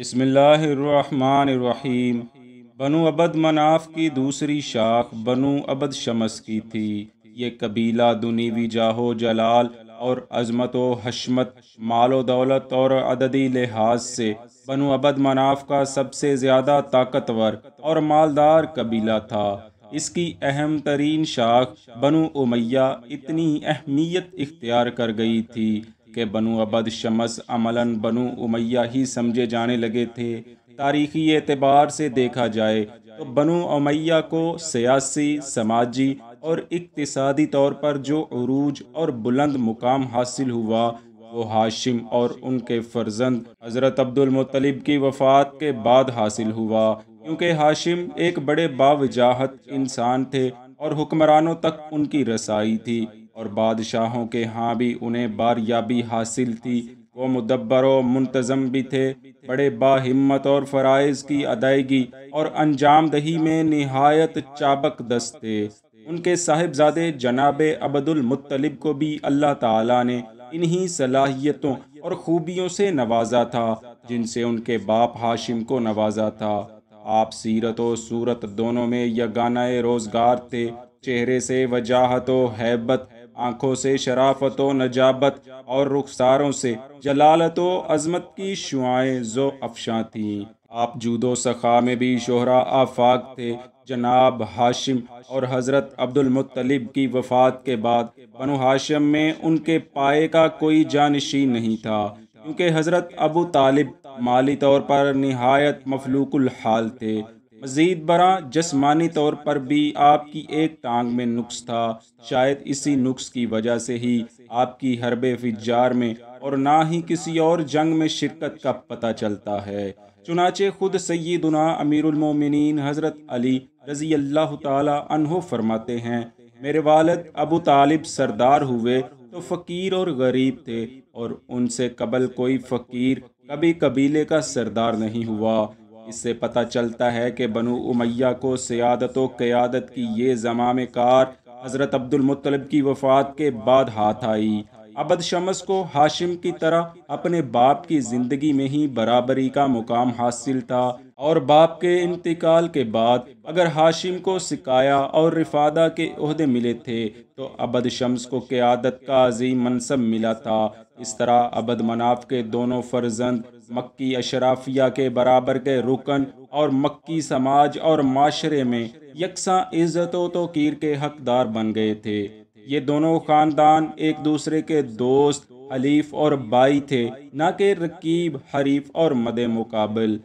بسم اللہ الرحمن الرحیم بنو عبد مناف کی دوسری شاخ بنو عبد شمس کی تھی یہ قبیلہ دنیوی جاہو جلال اور عظمت و حشمت مال و دولت اور عددی لحاظ سے بنو عبد مناف کا سب سے زیادہ طاقتور اور مالدار قبیلہ تھا اس کی اہم ترین شاخ بنو امیہ اتنی اہمیت اختیار کر گئی تھی کہ بنو عبد شمس عملاً بنو امیہ ہی سمجھے جانے لگے تھے تاریخی اعتبار سے دیکھا جائے تو بنو امیہ کو سیاسی سماجی اور اقتصادی طور پر جو عروج اور بلند مقام حاصل ہوا وہ ہاشم اور ان کے فرزند حضرت عبد المطلب کی وفات کے بعد حاصل ہوا کیونکہ ہاشم ایک بڑے باوجاہت انسان تھے اور حکمرانوں تک ان کی رسائی تھی اور بادشاہوں کے ہاں بھی انہیں باریابی حاصل تھی وہ مدبر و منتظم بھی تھے بڑے با ہمت اور فرائض کی ادائیگی اور انجام دہی میں نہایت چابک دست تھے ان کے صاحبزادے جناب عبد المطلب کو بھی اللہ تعالیٰ نے انہی صلاحیتوں اور خوبیوں سے نوازا تھا جن سے ان کے باپ ہاشم کو نوازا تھا آپ سیرت و صورت دونوں میں یگانہ روزگار تھے چہرے سے وجاہت و حیبت آنکھوں سے شرافت و نجابت اور رخساروں سے جلالت و عظمت کی شعائیں زو افشاں تھی آپ جود و سخا میں بھی شہرہ آفاق تھے جناب ہاشم اور حضرت عبد المطلب کی وفات کے بعد بنو ہاشم میں ان کے پائے کا کوئی جانشی نہیں تھا کیونکہ حضرت ابو طالب مالی طور پر نہایت مفلوک الحال تھے مزید برآں جسمانی طور پر بھی آپ کی ایک ٹانگ میں نقص تھا شاید اسی نقص کی وجہ سے ہی آپ کی حرب فجار میں اور نہ ہی کسی اور جنگ میں شرکت کا پتہ چلتا ہے چنانچہ خود سیدنا امیر المومنین حضرت علی رضی اللہ تعالی عنہ فرماتے ہیں میرے والد ابو طالب سردار ہوئے تو فقیر اور غریب تھے اور ان سے قبل کوئی فقیر کبھی قبیلے کا سردار نہیں ہوا اس سے پتہ چلتا ہے کہ بنو امیہ کو سیادت و قیادت کی یہ زمام کار حضرت عبد المطلب کی وفات کے بعد ہاتھ آئی عبد شمس کو ہاشم کی طرح اپنے باپ کی زندگی میں ہی برابری کا مقام حاصل تھا اور باپ کے انتقال کے بعد اگر ہاشم کو سکایا اور رفادہ کے عہدے ملے تھے تو عبد شمس کو قیادت کا عظیم منصب ملا تھا اس طرح عبد مناف کے دونوں فرزند مکی اشرافیہ کے برابر کے رکن اور مکی سماج اور معاشرے میں یکساں عزت و توقیر کے حقدار بن گئے تھے یہ دونوں خاندان ایک دوسرے کے دوست حلیف اور بائی تھے نہ کہ رقیب حریف اور مد مقابل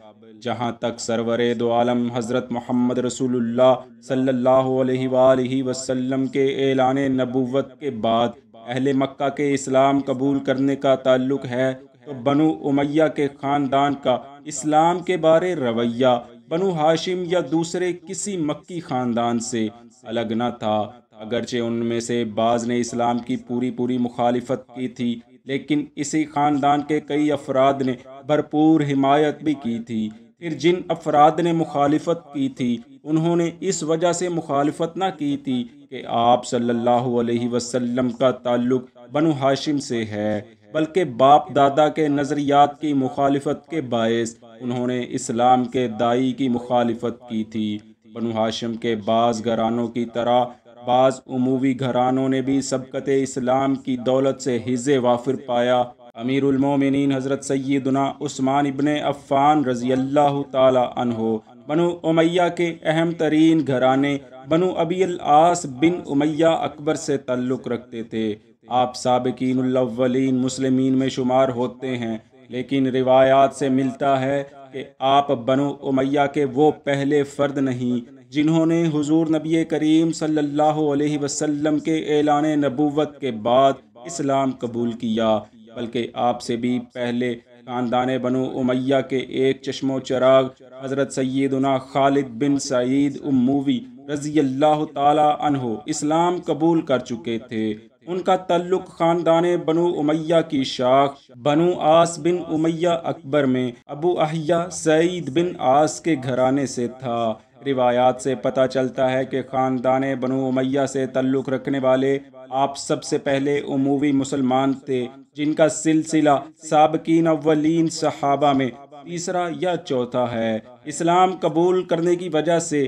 جہاں تک سرور دو عالم حضرت محمد رسول اللہ صلی اللہ علیہ وآلہ وسلم کے اعلان نبوت کے بعد اہل مکہ کے اسلام قبول کرنے کا تعلق ہے تو بنو امیہ کے خاندان کا اسلام کے بارے رویہ بنو ہاشم یا دوسرے کسی مکی خاندان سے الگ نہ تھا اگرچہ ان میں سے بعض نے اسلام کی پوری پوری مخالفت کی تھی لیکن اسی خاندان کے کئی افراد نے بھرپور حمایت بھی کی تھی پھر جن افراد نے مخالفت کی تھی انہوں نے اس وجہ سے مخالفت نہ کی تھی کہ آپ صلی اللہ علیہ وسلم کا تعلق بنو ہاشم سے ہے بلکہ باپ دادا کے نظریات کی مخالفت کے باعث انہوں نے اسلام کے دائی کی مخالفت کی تھی بنو ہاشم کے بعض گھرانوں کی طرح بعض عموی گھرانوں نے بھی سبقت اسلام کی دولت سے حز وافر پایا امیر المومنین حضرت سیدنا عثمان ابن عفان رضی اللہ تعالی عنہ بنو امیہ کے اہم ترین گھرانے بنو ابی العاص بن امیہ اکبر سے تعلق رکھتے تھے آپ سابقین الاولین مسلمین میں شمار ہوتے ہیں لیکن روایات سے ملتا ہے کہ آپ بنو امیہ کے وہ پہلے فرد نہیں جنہوں نے حضور نبی کریم صلی اللہ علیہ وسلم کے اعلان نبوت کے بعد اسلام قبول کیا بلکہ آپ سے بھی پہلے خاندان بنو امیہ کے ایک چشم و چراغ حضرت سیدنا خالد بن سعید اموی رضی اللہ تعالی عنہ اسلام قبول کر چکے تھے ان کا تعلق خاندان بنو امیہ کی شاخ بنو آس بن امیہ اکبر میں ابو احیہ سعید بن آس کے گھرانے سے تھا روایات سے پتہ چلتا ہے کہ خاندان بنو امیہ سے تعلق رکھنے والے آپ سب سے پہلے عموی مسلمان تھے جن کا سلسلہ سابقین اولین صحابہ میں تیسرا یا چوتھا ہے اسلام قبول کرنے کی وجہ سے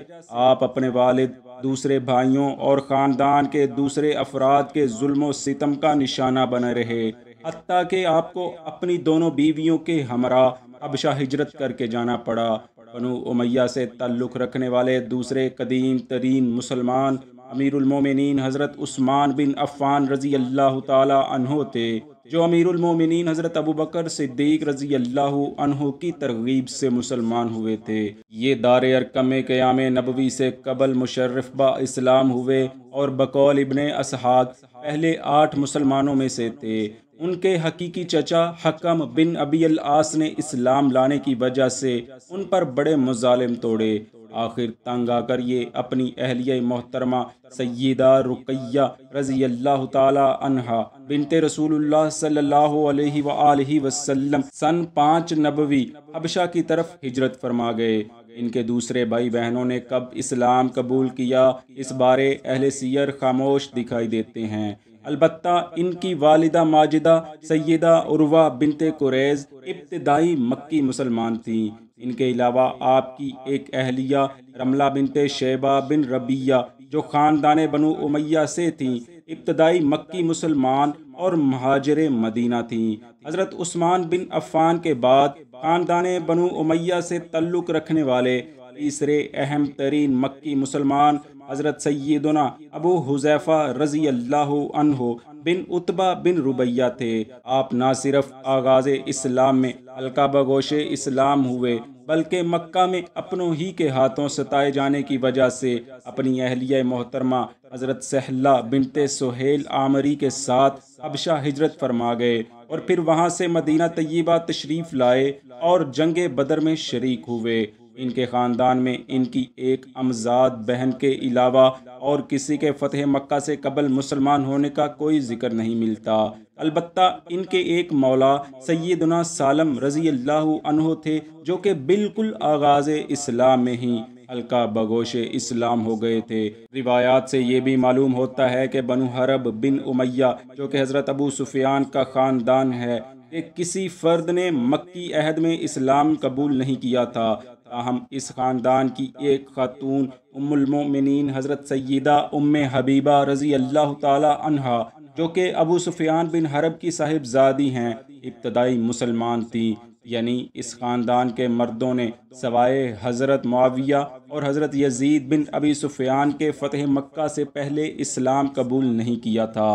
آپ اپنے والد دوسرے بھائیوں اور خاندان کے دوسرے افراد کے ظلم و ستم کا نشانہ بنا رہے حتیٰ کہ آپ کو اپنی دونوں بیویوں کے ہمراہ حبشہ ہجرت کر کے جانا پڑا بنو امیہ سے تعلق رکھنے والے دوسرے قدیم ترین مسلمان امیر المومنین حضرت عثمان بن عفان رضی اللہ تعالی عنہ تھے جو امیر المومنین حضرت ابو بکر صدیق رضی اللہ عنہ کی ترغیب سے مسلمان ہوئے تھے یہ دار ارکم قیام نبوی سے قبل مشرف با اسلام ہوئے اور بقول ابن اسحاق پہلے آٹھ مسلمانوں میں سے تھے ان کے حقیقی چچا حکم بن ابی العاص نے اسلام لانے کی وجہ سے ان پر بڑے مظالم توڑے آخر تنگ آ کر یہ اپنی اہلیہ محترمہ سیدہ رقیہ رضی اللہ تعالی عنہ بنت رسول اللہ صلی اللہ علیہ وآلہ وسلم سن پانچ نبوی حبشہ کی طرف ہجرت فرما گئے ان کے دوسرے بھائی بہنوں نے کب اسلام قبول کیا اس بارے اہل سیر خاموش دکھائی دیتے ہیں البتہ ان کی والدہ ماجدہ سیدہ عروہ بنت قریض ابتدائی مکی مسلمان تھی ان کے علاوہ آپ کی ایک اہلیہ رملہ بنت شیبہ بن ربیہ جو خاندان بنو امیہ سے تھی ابتدائی مکی مسلمان اور مہاجر مدینہ تھیں حضرت عثمان بن عفان کے بعد خاندان بنو امیہ سے تعلق رکھنے والے تیسرے اہم ترین مکی مسلمان حضرت سیدنا ابو حذیفہ رضی اللہ عنہ بن اتبا بن ربیہ تھے آپ نہ صرف آغاز اسلام میں القابہ گوش اسلام ہوئے بلکہ مکہ میں اپنوں ہی کے ہاتھوں ستائے جانے کی وجہ سے اپنی اہلیہ محترمہ حضرت سہلہ بنت سہیل عامری کے ساتھ حبشہ ہجرت فرما گئے اور پھر وہاں سے مدینہ طیبہ تشریف لائے اور جنگ بدر میں شریک ہوئے ان کے خاندان میں ان کی ایک امزاد بہن کے علاوہ اور کسی کے فتح مکہ سے قبل مسلمان ہونے کا کوئی ذکر نہیں ملتا البتہ ان کے ایک مولا سیدنا سالم رضی اللہ عنہ تھے جو کہ بالکل آغاز اسلام میں ہی ہلکا بگوش اسلام ہو گئے تھے روایات سے یہ بھی معلوم ہوتا ہے کہ بنو حرب بن امیہ جو کہ حضرت ابو سفیان کا خاندان ہے کہ کسی فرد نے مکی عہد میں اسلام قبول نہیں کیا تھا تاہم اس خاندان کی ایک خاتون ام المؤمنین حضرت سیدہ ام حبیبہ رضی اللہ تعالی عنہ جو کہ ابو سفیان بن حرب کی صاحب زادی ہیں ابتدائی مسلمان تھی یعنی اس خاندان کے مردوں نے سوائے حضرت معاویہ اور حضرت یزید بن ابی سفیان کے فتح مکہ سے پہلے اسلام قبول نہیں کیا تھا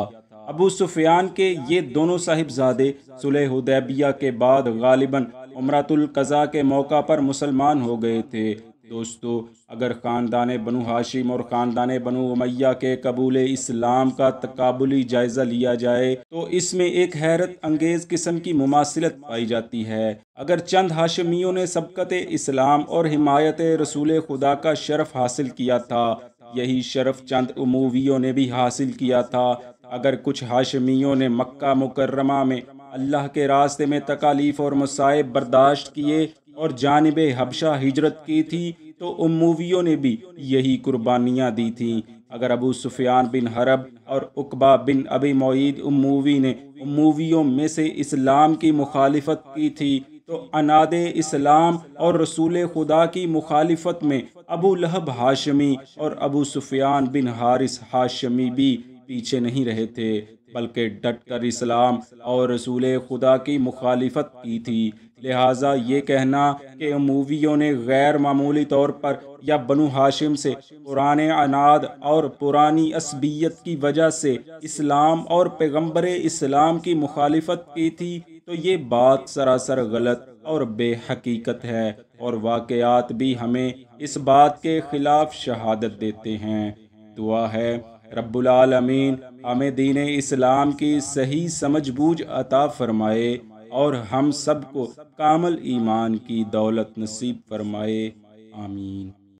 ابو سفیان کے یہ دونوں صاحبزادے سلح حدیبیہ کے بعد غالباً عمرات القضاء کے موقع پر مسلمان ہو گئے تھے دوستو اگر خاندان بنو ہاشم اور خاندان بنو امیہ کے قبول اسلام کا تقابلی جائزہ لیا جائے تو اس میں ایک حیرت انگیز قسم کی مماثلت پائی جاتی ہے اگر چند ہاشمیوں نے سبقت اسلام اور حمایت رسول خدا کا شرف حاصل کیا تھا یہی شرف چند امویوں نے بھی حاصل کیا تھا اگر کچھ ہاشمیوں نے مکہ مکرمہ میں اللہ کے راستے میں تکالیف اور مصائب برداشت کیے اور جانب حبشہ ہجرت کی تھی تو امویوں نے بھی یہی قربانیاں دی تھیں اگر ابو سفیان بن حرب اور اقبا بن ابی معید اموی نے امویوں میں سے اسلام کی مخالفت کی تھی تو اناد اسلام اور رسول خدا کی مخالفت میں ابو لہب ہاشمی اور ابو سفیان بن حارث ہاشمی بھی پیچھے نہیں رہے تھے بلکہ ڈٹ کر اسلام اور رسول خدا کی مخالفت کی تھی لہٰذا یہ کہنا کہ امویوں نے غیر معمولی طور پر یا بنو ہاشم سے پرانے اناد اور پرانی عصبیت کی وجہ سے اسلام اور پیغمبر اسلام کی مخالفت کی تھی تو یہ بات سراسر غلط اور بے حقیقت ہے اور واقعات بھی ہمیں اس بات کے خلاف شہادت دیتے ہیں دعا ہے رب العالمین ہمیں دین اسلام کی صحیح سمجھ بوجھ عطا فرمائے اور ہم سب کو کامل ایمان کی دولت نصیب فرمائے آمین